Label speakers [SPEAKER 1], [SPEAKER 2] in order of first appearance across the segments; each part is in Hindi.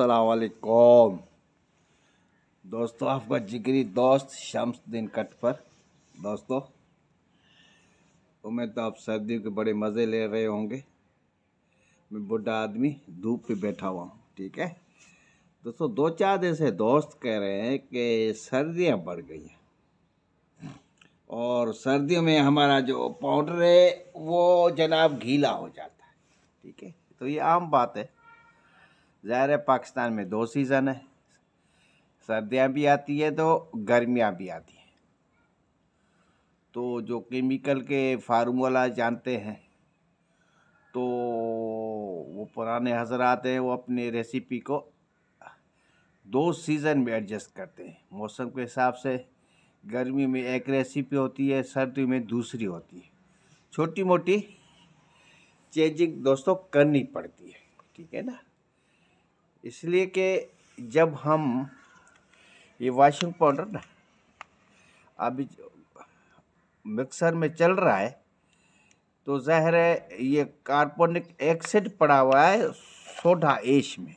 [SPEAKER 1] असलकुम दोस्तों आपका जिगरी दोस्त शम्स दिन कट पर दोस्तों उम्मीद तो आप सर्दियों के बड़े मज़े ले रहे होंगे मैं बुढ़ा आदमी धूप पे बैठा हुआ हूँ ठीक है दोस्तों दो चार दिन से दोस्त कह रहे हैं कि सर्दियाँ बढ़ गई हैं और सर्दियों में हमारा जो पाउडर है वो जनाब गीला हो जाता है ठीक है तो ये आम बात है ज़ाहिर है पाकिस्तान में दो सीज़न है सर्दियाँ भी आती है तो गर्मियाँ भी आती हैं तो जो केमिकल के फार्मूला जानते हैं तो वो पुराने हजरात हैं वो अपने रेसिपी को दो सीज़न में एडजस्ट करते हैं मौसम के हिसाब से गर्मी में एक रेसिपी होती है सर्दी में दूसरी होती है छोटी मोटी चेंजिंग दोस्तों करनी पड़ती है ठीक है ना इसलिए कि जब हम ये वॉशिंग पाउडर अभी मिक्सर में चल रहा है तो जहर है ये कार्बनिक एक्सिड पड़ा हुआ है सोडा एश में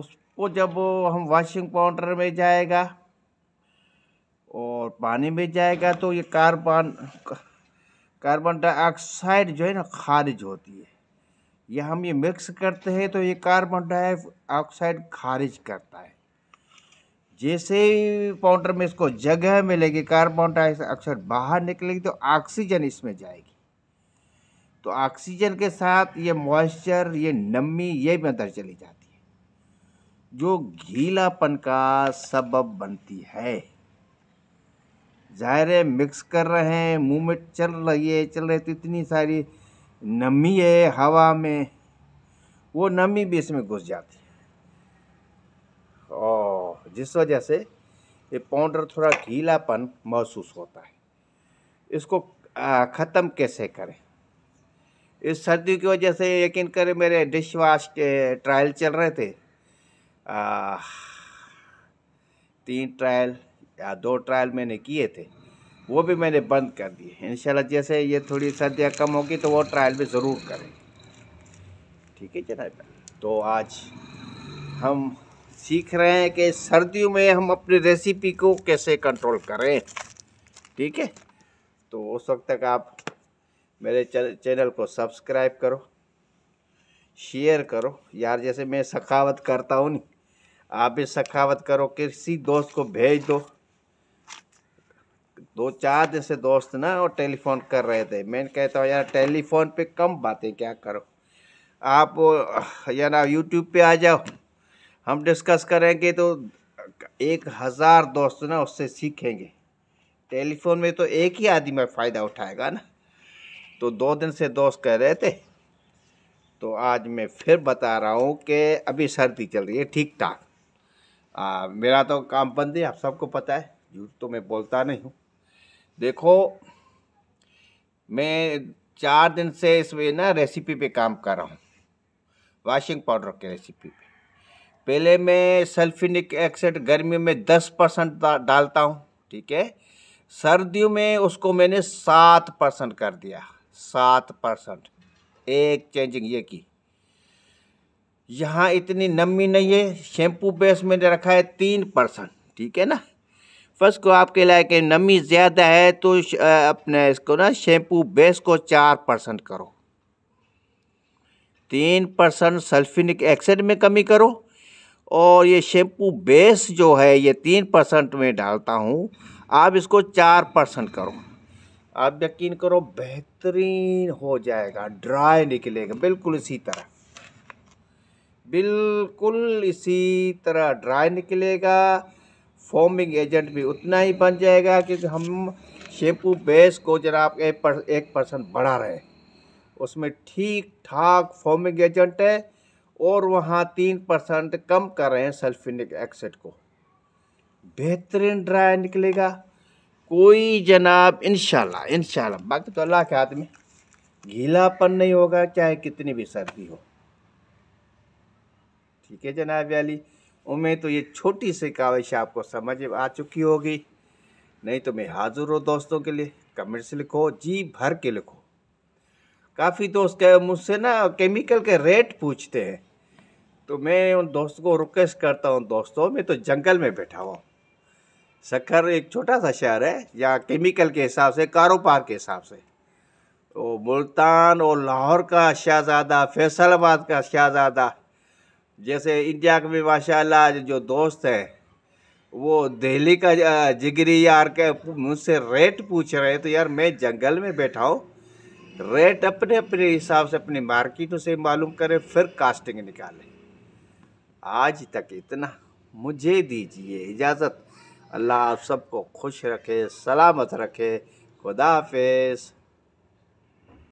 [SPEAKER 1] उसको जब हम वॉशिंग पाउडर में जाएगा और पानी में जाएगा तो ये कार्बन कार्बन डाइऑक्साइड जो है ना खारिज होती है या हम ये मिक्स करते हैं तो ये कार्बन डाइऑक्साइड खारिज करता है जैसे पाउडर में इसको जगह मिलेगी कार्बन डाइऑक्साइड बाहर निकलेगी तो ऑक्सीजन इसमें जाएगी तो ऑक्सीजन के साथ ये मॉइस्चर ये नमी ये भी अंदर चली जाती है जो घीलापन का सबब बनती है ज़ाहिर मिक्स कर रहे हैं मूवमेंट चल रही है चल रही है तो इतनी सारी नमी है हवा में वो नमी भी इसमें घुस जाती है और जिस वजह से ये पाउडर थोड़ा गीलापन महसूस होता है इसको ख़त्म कैसे करें इस सर्दी की वजह से यकीन करें मेरे डिश वाश के ट्रायल चल रहे थे आ, तीन ट्रायल या दो ट्रायल मैंने किए थे वो भी मैंने बंद कर दिए इन जैसे ये थोड़ी सर्दियाँ कम होगी तो वो ट्रायल भी ज़रूर करें ठीक है जनाब तो आज हम सीख रहे हैं कि सर्दियों में हम अपनी रेसिपी को कैसे कंट्रोल करें ठीक है तो उस वक्त तक आप मेरे चैनल को सब्सक्राइब करो शेयर करो यार जैसे मैं सखावत करता हूँ नहीं आप भी सखावत करो किसी दोस्त को भेज दो दो चार दिन से दोस्त ना और टेलीफोन कर रहे थे मैं कहता हूँ यार टेलीफोन पे कम बातें क्या करो आप यार यूट्यूब पे आ जाओ हम डिस्कस करेंगे तो एक हज़ार दोस्त ना उससे सीखेंगे टेलीफोन में तो एक ही आदमी में फ़ायदा उठाएगा ना तो दो दिन से दोस्त कह रहे थे तो आज मैं फिर बता रहा हूँ कि अभी सर्दी चल रही है ठीक ठाक मेरा तो काम बंद है आप सबको पता है झूठ तो मैं बोलता नहीं हूँ देखो मैं चार दिन से इसमें ना रेसिपी पे काम कर रहा हूँ वाशिंग पाउडर के रेसिपी पे पहले मैं सल्फिनिक एक्सेड गर्मी में दस परसेंट डालता हूँ ठीक है सर्दियों में उसको मैंने सात परसेंट कर दिया सात परसेंट एक चेंजिंग ये की यहाँ इतनी नमी नहीं है शैम्पू बेस मैंने रखा है तीन परसेंट ठीक है ना फर्स्ट को आपके लायक नमी ज़्यादा है तो अपने इसको ना शैम्पू बेस को चार परसेंट करो तीन परसेंट सल्फिनिक एक्सेड में कमी करो और ये शैम्पू बेस जो है ये तीन परसेंट में डालता हूँ आप इसको चार परसेंट करो आप यकीन करो बेहतरीन हो जाएगा ड्राई निकलेगा बिल्कुल इसी तरह बिल्कुल इसी तरह ड्राई निकलेगा फॉर्मिंग एजेंट भी उतना ही बन जाएगा कि हम शैम्पू बेस को जनाब एक पर, एक परसेंट बढ़ा रहे उसमें ठीक ठाक फॉर्मिंग एजेंट है और वहाँ तीन परसेंट कम कर रहे हैं सल्फिनिक एक्सिड को बेहतरीन ड्राई निकलेगा कोई जनाब इनशाला इनशाला बाकी तो अल्लाह के हाथ में गीलापन नहीं होगा चाहे कितनी भी सर्दी हो ठीक है जनाब याली उम्मीद तो ये छोटी सी काविश आपको समझ आ चुकी होगी नहीं तो मैं हाजिर हूँ दोस्तों के लिए कमेंट्स लिखो जी भर के लिखो काफ़ी दोस्त मुझसे ना केमिकल के रेट पूछते हैं तो मैं उन दोस्तों को रिक्वेस्ट करता हूँ दोस्तों मैं तो जंगल में बैठा हुआ सखर एक छोटा सा शहर है या केमिकल के हिसाब से कारोबार के हिसाब से तो मुल्तान और लाहौर का शाहजादा फैसलाबाद का शाहजादा जैसे इंडिया के भी माशाल्लाह जो दोस्त है वो दिल्ली का जिगरी यार के मुझसे रेट पूछ रहे तो यार मैं जंगल में बैठा हूँ रेट अपने अपने हिसाब से अपनी मार्केटों से मालूम करें फिर कास्टिंग निकालें आज तक इतना मुझे दीजिए इजाज़त अल्लाह आप सबको खुश रखे सलामत रखे खुदा हाफिज़